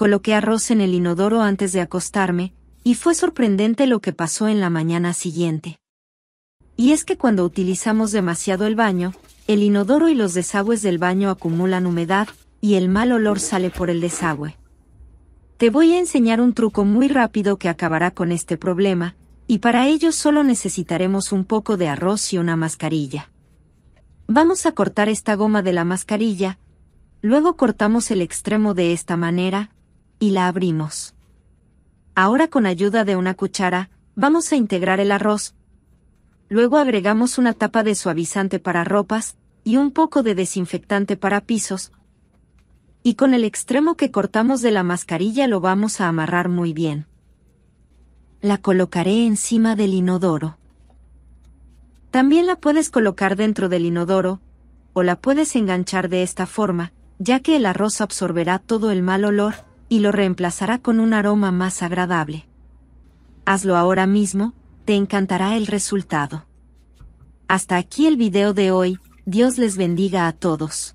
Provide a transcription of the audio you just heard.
coloqué arroz en el inodoro antes de acostarme, y fue sorprendente lo que pasó en la mañana siguiente. Y es que cuando utilizamos demasiado el baño, el inodoro y los desagües del baño acumulan humedad, y el mal olor sale por el desagüe. Te voy a enseñar un truco muy rápido que acabará con este problema, y para ello solo necesitaremos un poco de arroz y una mascarilla. Vamos a cortar esta goma de la mascarilla, luego cortamos el extremo de esta manera, y la abrimos. Ahora con ayuda de una cuchara, vamos a integrar el arroz. Luego agregamos una tapa de suavizante para ropas y un poco de desinfectante para pisos. Y con el extremo que cortamos de la mascarilla lo vamos a amarrar muy bien. La colocaré encima del inodoro. También la puedes colocar dentro del inodoro, o la puedes enganchar de esta forma, ya que el arroz absorberá todo el mal olor y lo reemplazará con un aroma más agradable. Hazlo ahora mismo, te encantará el resultado. Hasta aquí el video de hoy, Dios les bendiga a todos.